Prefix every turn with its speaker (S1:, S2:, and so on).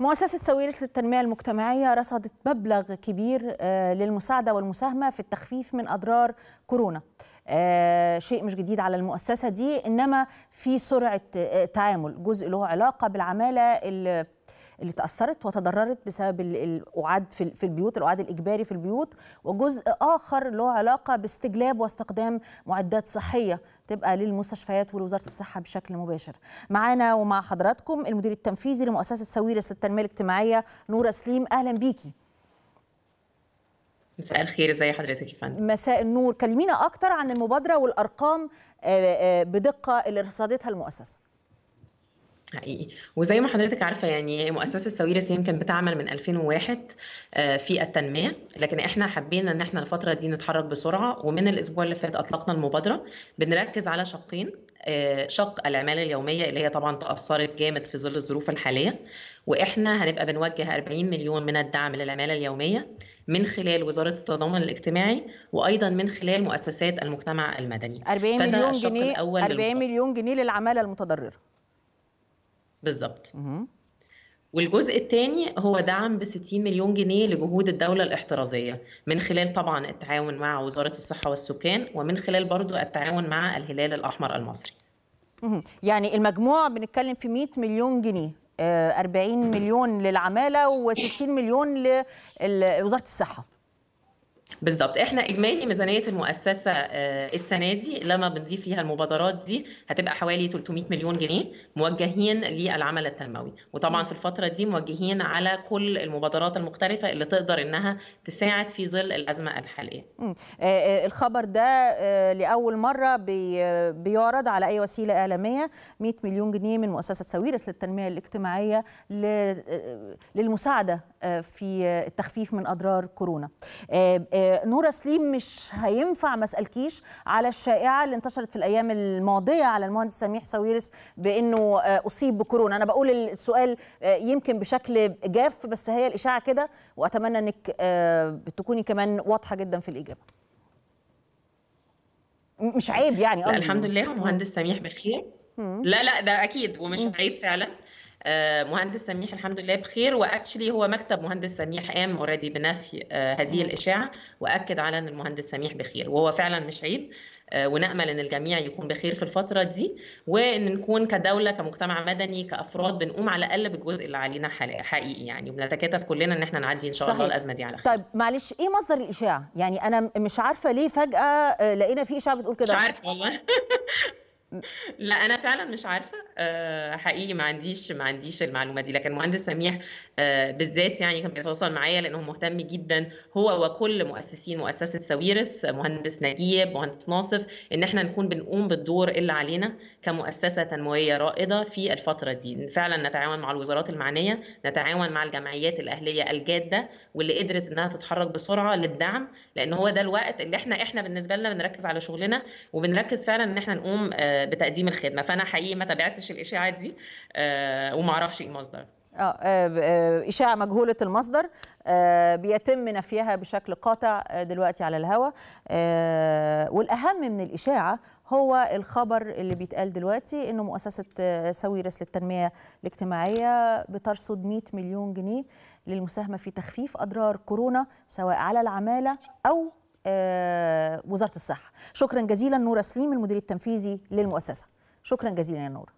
S1: مؤسسة سويرس للتنمية المجتمعية رصدت مبلغ كبير آه، للمساعدة والمساهمة في التخفيف من أضرار كورونا آه، شيء مش جديد على المؤسسة دي إنما في سرعة آه، تعامل جزء له علاقة بالعمالة اللي اللي تاثرت وتضررت بسبب الاعاد في البيوت الاعاد الاجباري في البيوت وجزء اخر له علاقه باستجلاب واستخدام معدات صحيه تبقى للمستشفيات ولوزاره الصحه بشكل مباشر. معانا ومع حضراتكم المدير التنفيذي لمؤسسه سويرس للتنميه الاجتماعيه نوره سليم اهلا بيكي.
S2: مساء الخير ازي حضرتك يا فندم
S1: مساء النور كلمينا اكتر عن المبادره والارقام آه، آه، بدقه اللي رصدتها المؤسسه
S2: حقيقي وزي ما حضرتك عارفه يعني مؤسسه سويرس يمكن بتعمل من 2001 آه، في التنميه لكن احنا حبينا ان احنا الفتره دي نتحرك بسرعه ومن الاسبوع اللي فات اطلقنا المبادره بنركز على شقين آه، شق العماله اليوميه اللي هي طبعا تاثرت جامد في ظل الظروف الحاليه واحنا هنبقى بنوجه 40 مليون من الدعم للعماله اليوميه من خلال وزاره التضامن الاجتماعي وايضا من خلال مؤسسات المجتمع المدني 40 مليون جنيه 40
S1: مليون جنيه للعماله المتضرره
S2: بالظبط والجزء الثاني هو دعم ب 60 مليون جنيه لجهود الدولة الاحترازية من خلال طبعا التعاون مع وزارة الصحة والسكان ومن خلال برضو التعاون مع الهلال الأحمر
S1: المصري يعني المجموع بنتكلم في 100 مليون جنيه 40 آه، مليون للعمالة و60 مليون لوزارة الصحة
S2: بالظبط احنا اجمالي ميزانيه المؤسسه آه، السنه دي لما بنضيف ليها المبادرات دي هتبقى حوالي 300 مليون جنيه موجهين للعمل التنموي وطبعا في الفتره دي موجهين على كل المبادرات المختلفه اللي تقدر انها تساعد في ظل الازمه الحاليه
S1: آه، آه، الخبر ده لاول مره بيعرض على اي وسيله اعلاميه 100 مليون جنيه من مؤسسه ساويرس للتنميه الاجتماعيه للمساعده في التخفيف من اضرار كورونا نورا سليم مش هينفع ما اسالكيش على الشائعه اللي انتشرت في الايام الماضيه على المهندس سميح ساويرس بانه آه، اصيب بكورونا انا بقول السؤال آه، يمكن بشكل جاف بس هي الاشاعه كده واتمنى انك آه، تكوني كمان واضحه جدا في الاجابه
S2: مش عيب يعني لا الحمد لله مهندس سميح بخير لا لا ده اكيد ومش عيب فعلا آه، مهندس سميح الحمد لله بخير واكشلي هو مكتب مهندس سميح قام اوريدي بنفي آه، هذه الاشاعه واكد على ان المهندس سميح بخير وهو فعلا مش عيب آه، ونامل ان الجميع يكون بخير في الفتره دي وان نكون كدوله كمجتمع مدني كافراد بنقوم على الاقل بالجزء اللي علينا حقيقي يعني وبنتكاتف كلنا ان احنا نعدي ان شاء الله الازمه دي على خير
S1: طيب معلش ايه مصدر الاشاعه يعني انا مش عارفه ليه فجاه لقينا في اشاعه بتقول كده مش عارفه
S2: والله لا انا فعلا مش عارفه آه، حقيقي ما عنديش ما عنديش المعلومه دي لكن مهندس سميح آه، بالذات يعني كان بيتواصل معايا لانه مهتم جدا هو وكل مؤسسين مؤسسه ساويرس مهندس نجيب مهندس ناصف ان احنا نكون بنقوم بالدور اللي علينا كمؤسسه تنمويه رائده في الفتره دي فعلا نتعاون مع الوزارات المعنيه نتعاون مع الجمعيات الاهليه الجاده واللي قدرت انها تتحرك بسرعه للدعم لان هو ده الوقت اللي احنا احنا بالنسبه لنا بنركز على شغلنا وبنركز فعلا ان احنا نقوم أه بتقديم الخدمه فانا حقيقي ما تابعتش الاشاعات دي آه، وما اعرفش ايه مصدر
S1: آه،, اه اشاعه مجهوله المصدر آه، بيتم نفيها بشكل قاطع دلوقتي على الهواء والاهم من الاشاعه هو الخبر اللي بيتقال دلوقتي انه مؤسسه ساويرس للتنميه الاجتماعيه بترصد 100 مليون جنيه للمساهمه في تخفيف اضرار كورونا سواء على العماله او آه، وزاره الصحه شكرا جزيلا نورا سليم المدير التنفيذي للمؤسسه شكرا جزيلا يا نورا